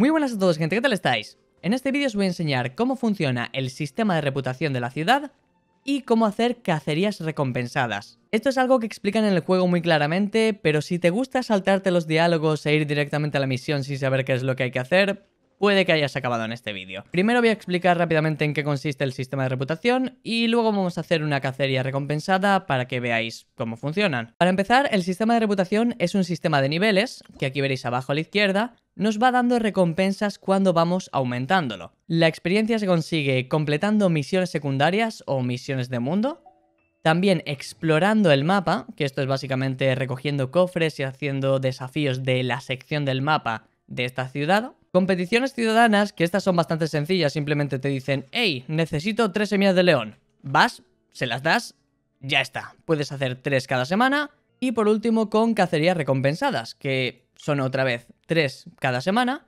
Muy buenas a todos gente, ¿qué tal estáis? En este vídeo os voy a enseñar cómo funciona el sistema de reputación de la ciudad y cómo hacer cacerías recompensadas. Esto es algo que explican en el juego muy claramente, pero si te gusta saltarte los diálogos e ir directamente a la misión sin saber qué es lo que hay que hacer, puede que hayas acabado en este vídeo. Primero voy a explicar rápidamente en qué consiste el sistema de reputación y luego vamos a hacer una cacería recompensada para que veáis cómo funcionan. Para empezar, el sistema de reputación es un sistema de niveles, que aquí veréis abajo a la izquierda, nos va dando recompensas cuando vamos aumentándolo. La experiencia se consigue completando misiones secundarias o misiones de mundo, también explorando el mapa, que esto es básicamente recogiendo cofres y haciendo desafíos de la sección del mapa de esta ciudad. Competiciones ciudadanas, que estas son bastante sencillas, simplemente te dicen, hey, necesito tres semillas de león. Vas, se las das, ya está. Puedes hacer tres cada semana. Y por último, con cacerías recompensadas, que son otra vez tres cada semana.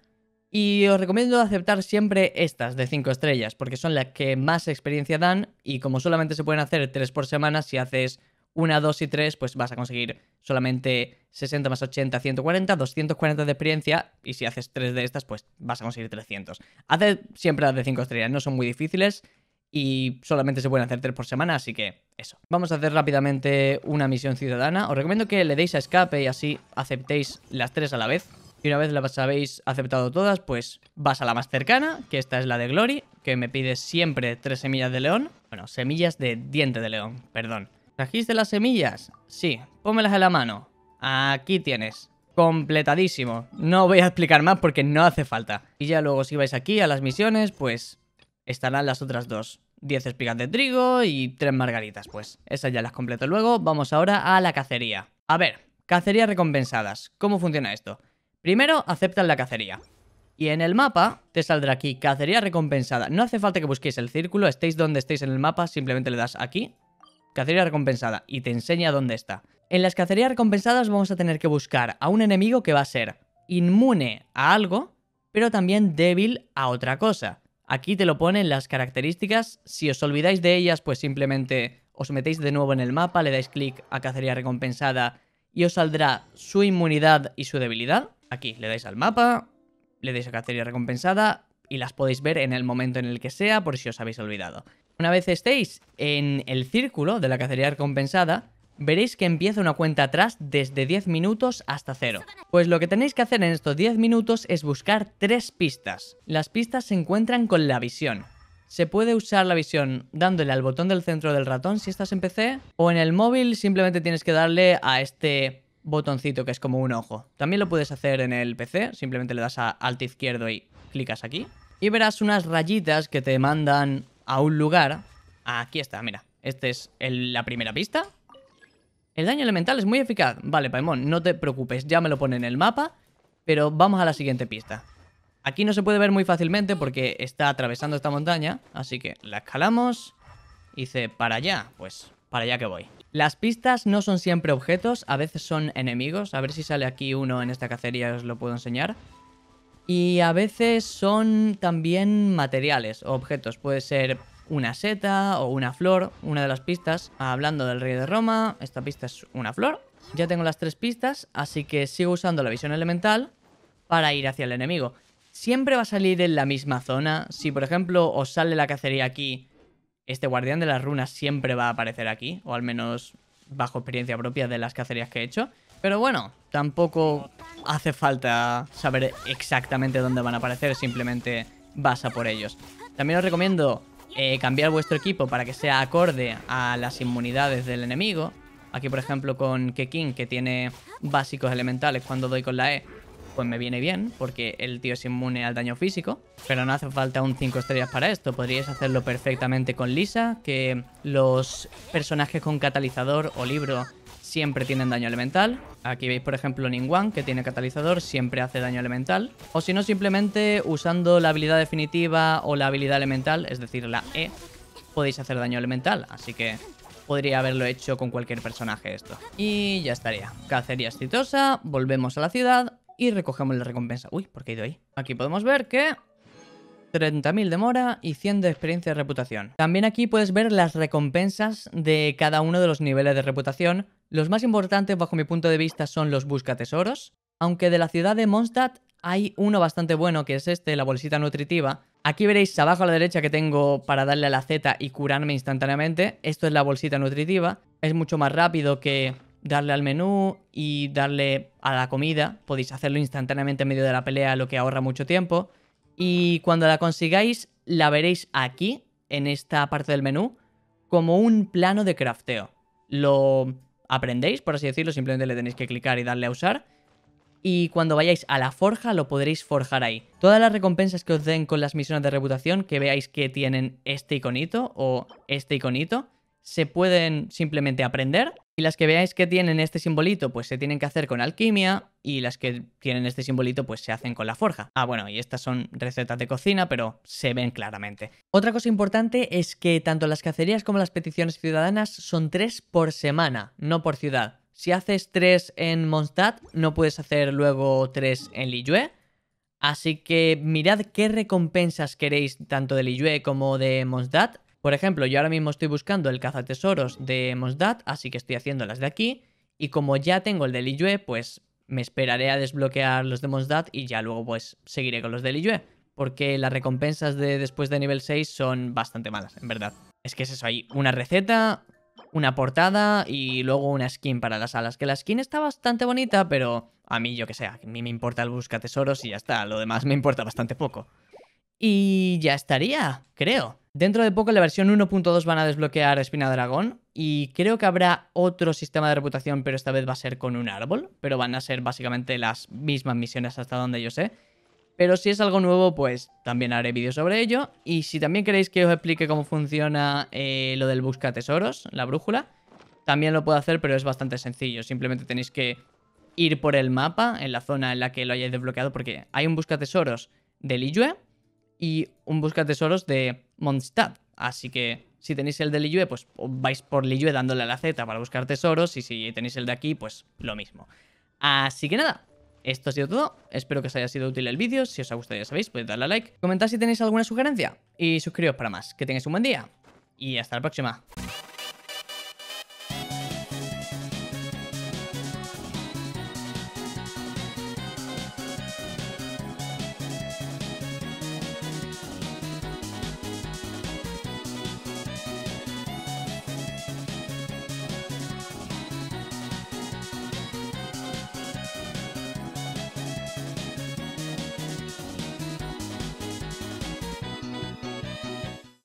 Y os recomiendo aceptar siempre estas de 5 estrellas, porque son las que más experiencia dan y como solamente se pueden hacer tres por semana, si haces una, dos y tres pues vas a conseguir solamente 60 más 80, 140, 240 de experiencia. Y si haces tres de estas, pues vas a conseguir 300. Haces siempre las de 5 estrellas, no son muy difíciles. Y solamente se pueden hacer tres por semana, así que eso. Vamos a hacer rápidamente una misión ciudadana. Os recomiendo que le deis a escape y así aceptéis las tres a la vez. Y una vez las habéis aceptado todas, pues vas a la más cercana, que esta es la de Glory, que me pide siempre tres semillas de león. Bueno, semillas de diente de león, perdón. ¿Trajiste las semillas? Sí, pónmelas en la mano. Aquí tienes. Completadísimo. No voy a explicar más porque no hace falta. Y ya luego si vais aquí a las misiones, pues estarán las otras dos. 10 espigas de trigo y tres margaritas, pues. Esas ya las completo luego. Vamos ahora a la cacería. A ver, cacerías recompensadas. ¿Cómo funciona esto? Primero, aceptan la cacería. Y en el mapa te saldrá aquí, cacería recompensada. No hace falta que busquéis el círculo, estéis donde estéis en el mapa, simplemente le das aquí Cacería recompensada, y te enseña dónde está. En las cacerías recompensadas vamos a tener que buscar a un enemigo que va a ser inmune a algo, pero también débil a otra cosa. Aquí te lo ponen las características, si os olvidáis de ellas pues simplemente os metéis de nuevo en el mapa, le dais clic a cacería recompensada y os saldrá su inmunidad y su debilidad. Aquí le dais al mapa, le dais a cacería recompensada y las podéis ver en el momento en el que sea por si os habéis olvidado. Una vez estéis en el círculo de la cacería recompensada, veréis que empieza una cuenta atrás desde 10 minutos hasta cero. Pues lo que tenéis que hacer en estos 10 minutos es buscar tres pistas. Las pistas se encuentran con la visión. Se puede usar la visión dándole al botón del centro del ratón si estás en PC, o en el móvil simplemente tienes que darle a este botoncito que es como un ojo. También lo puedes hacer en el PC, simplemente le das a alto izquierdo y clicas aquí. Y verás unas rayitas que te mandan a un lugar. Ah, aquí está, mira. Esta es la primera pista. El daño elemental es muy eficaz. Vale, Paimon, no te preocupes, ya me lo pone en el mapa. Pero vamos a la siguiente pista. Aquí no se puede ver muy fácilmente porque está atravesando esta montaña. Así que la escalamos. Hice para allá. Pues para allá que voy. Las pistas no son siempre objetos, a veces son enemigos. A ver si sale aquí uno en esta cacería, os lo puedo enseñar. Y a veces son también materiales o objetos. Puede ser una seta o una flor, una de las pistas. Hablando del rey de Roma, esta pista es una flor. Ya tengo las tres pistas, así que sigo usando la visión elemental para ir hacia el enemigo. Siempre va a salir en la misma zona. Si, por ejemplo, os sale la cacería aquí, este guardián de las runas siempre va a aparecer aquí, o al menos bajo experiencia propia de las cacerías que he hecho. Pero bueno, tampoco hace falta saber exactamente dónde van a aparecer, simplemente vas a por ellos. También os recomiendo eh, cambiar vuestro equipo para que sea acorde a las inmunidades del enemigo. Aquí, por ejemplo, con Kekin, que tiene básicos elementales cuando doy con la E, pues me viene bien, porque el tío es inmune al daño físico. Pero no hace falta un 5 estrellas para esto. Podríais hacerlo perfectamente con Lisa, que los personajes con catalizador o libro siempre tienen daño elemental. Aquí veis, por ejemplo, Ningguang, que tiene catalizador, siempre hace daño elemental. O si no, simplemente usando la habilidad definitiva o la habilidad elemental, es decir, la E, podéis hacer daño elemental. Así que podría haberlo hecho con cualquier personaje esto. Y ya estaría. Cacería exitosa, volvemos a la ciudad y recogemos la recompensa. Uy, ¿por qué he ido ahí? Aquí podemos ver que 30.000 de mora y 100 de experiencia de reputación. También aquí puedes ver las recompensas de cada uno de los niveles de reputación. Los más importantes bajo mi punto de vista son los busca tesoros. aunque de la ciudad de Mondstadt hay uno bastante bueno que es este, la bolsita nutritiva. Aquí veréis abajo a la derecha que tengo para darle a la Z y curarme instantáneamente. Esto es la bolsita nutritiva. Es mucho más rápido que darle al menú y darle a la comida. Podéis hacerlo instantáneamente en medio de la pelea, lo que ahorra mucho tiempo. Y cuando la consigáis, la veréis aquí, en esta parte del menú, como un plano de crafteo. Lo aprendéis, por así decirlo, simplemente le tenéis que clicar y darle a usar. Y cuando vayáis a la forja lo podréis forjar ahí. Todas las recompensas que os den con las misiones de reputación, que veáis que tienen este iconito o este iconito, se pueden simplemente aprender. Y las que veáis que tienen este simbolito, pues se tienen que hacer con alquimia. Y las que tienen este simbolito, pues se hacen con la forja. Ah, bueno, y estas son recetas de cocina, pero se ven claramente. Otra cosa importante es que tanto las cacerías como las peticiones ciudadanas son tres por semana, no por ciudad. Si haces tres en Mondstadt, no puedes hacer luego tres en Liyue. Así que mirad qué recompensas queréis tanto de Liyue como de Mondstadt por ejemplo, yo ahora mismo estoy buscando el cazatesoros de Mosdad, así que estoy haciendo las de aquí. Y como ya tengo el de Liyue, pues me esperaré a desbloquear los de Mosdad y ya luego pues seguiré con los de Liyue. Porque las recompensas de después de nivel 6 son bastante malas, en verdad. Es que es eso, hay una receta, una portada y luego una skin para las alas. Que la skin está bastante bonita, pero a mí, yo que sé, a mí me importa el busca tesoros y ya está. Lo demás me importa bastante poco. Y ya estaría, creo. Dentro de poco en la versión 1.2 van a desbloquear Espina Dragón y creo que habrá otro sistema de reputación, pero esta vez va a ser con un árbol, pero van a ser básicamente las mismas misiones hasta donde yo sé. Pero si es algo nuevo, pues también haré vídeos sobre ello. Y si también queréis que os explique cómo funciona eh, lo del busca tesoros, la brújula, también lo puedo hacer, pero es bastante sencillo. Simplemente tenéis que ir por el mapa, en la zona en la que lo hayáis desbloqueado, porque hay un busca tesoros del Iyue, y un busca tesoros de Mondstadt. Así que si tenéis el de Liyue, pues vais por Liyue dándole a la Z para buscar tesoros. Y si tenéis el de aquí, pues lo mismo. Así que nada, esto ha sido todo. Espero que os haya sido útil el vídeo. Si os ha gustado, ya sabéis, podéis darle a like. Comentad si tenéis alguna sugerencia. Y suscribiros para más. Que tengáis un buen día. Y hasta la próxima.